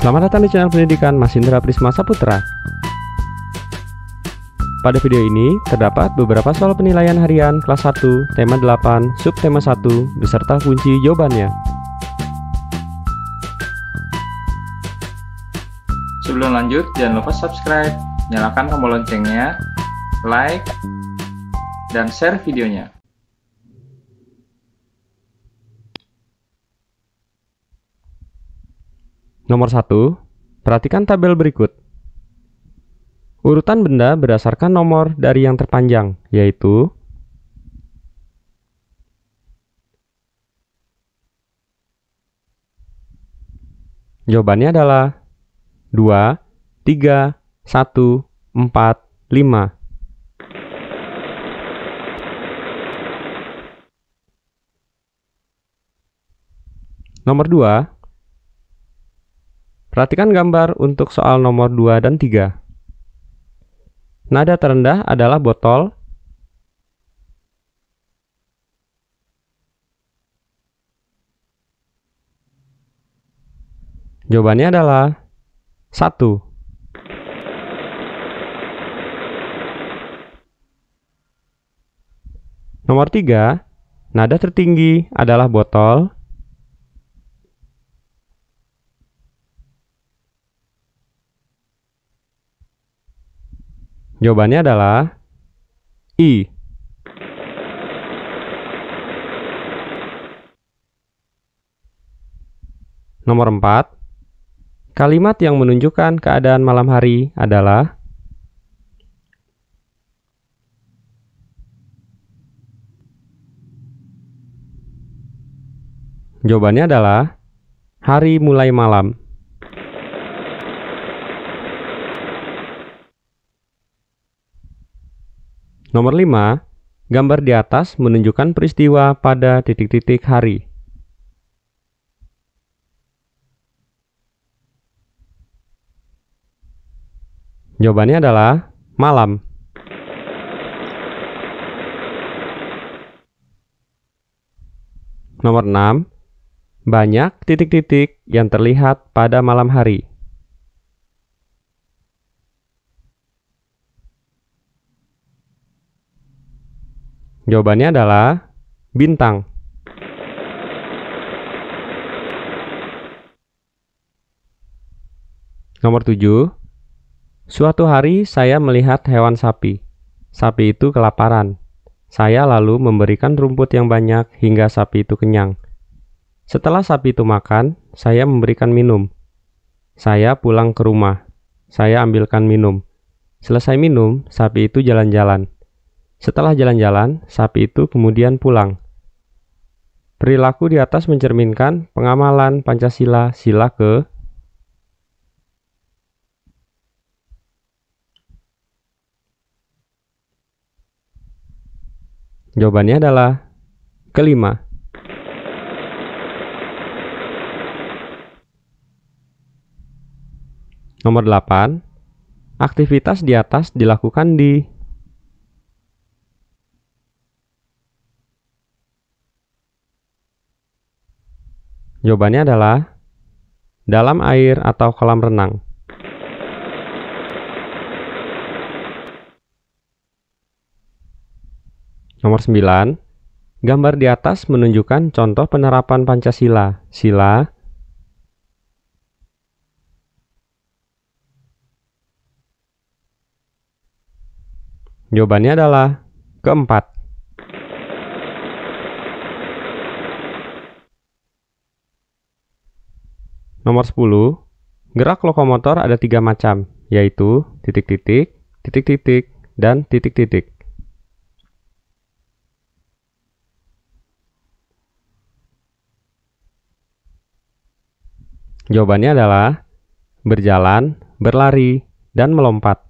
Selamat datang di channel pendidikan Mas Indra Prisma Saputra. Pada video ini, terdapat beberapa soal penilaian harian kelas 1, tema 8, subtema 1, beserta kunci jawabannya. Sebelum lanjut, jangan lupa subscribe, nyalakan tombol loncengnya, like, dan share videonya. Nomor 1. Perhatikan tabel berikut. Urutan benda berdasarkan nomor dari yang terpanjang, yaitu Jawabannya adalah 2, 3, 1, 4, 5. Nomor 2, Perhatikan gambar untuk soal nomor 2 dan 3. Nada terendah adalah botol. Jawabannya adalah 1. Nomor 3, nada tertinggi adalah botol. Jawabannya adalah I. Nomor 4. Kalimat yang menunjukkan keadaan malam hari adalah Jawabannya adalah hari mulai malam. Nomor 5, gambar di atas menunjukkan peristiwa pada titik-titik hari. Jawabannya adalah malam. Nomor 6, banyak titik-titik yang terlihat pada malam hari. Jawabannya adalah bintang. Nomor 7. Suatu hari saya melihat hewan sapi. Sapi itu kelaparan. Saya lalu memberikan rumput yang banyak hingga sapi itu kenyang. Setelah sapi itu makan, saya memberikan minum. Saya pulang ke rumah. Saya ambilkan minum. Selesai minum, sapi itu jalan-jalan. Setelah jalan-jalan, sapi itu kemudian pulang. Perilaku di atas mencerminkan pengamalan Pancasila sila ke Jawabannya adalah kelima. Nomor 8. Aktivitas di atas dilakukan di Jawabannya adalah dalam air atau kolam renang. Nomor 9. Gambar di atas menunjukkan contoh penerapan Pancasila. Sila Jawabannya adalah keempat. Nomor 10. Gerak lokomotor ada tiga macam, yaitu titik-titik, titik-titik, dan titik-titik. Jawabannya adalah berjalan, berlari, dan melompat.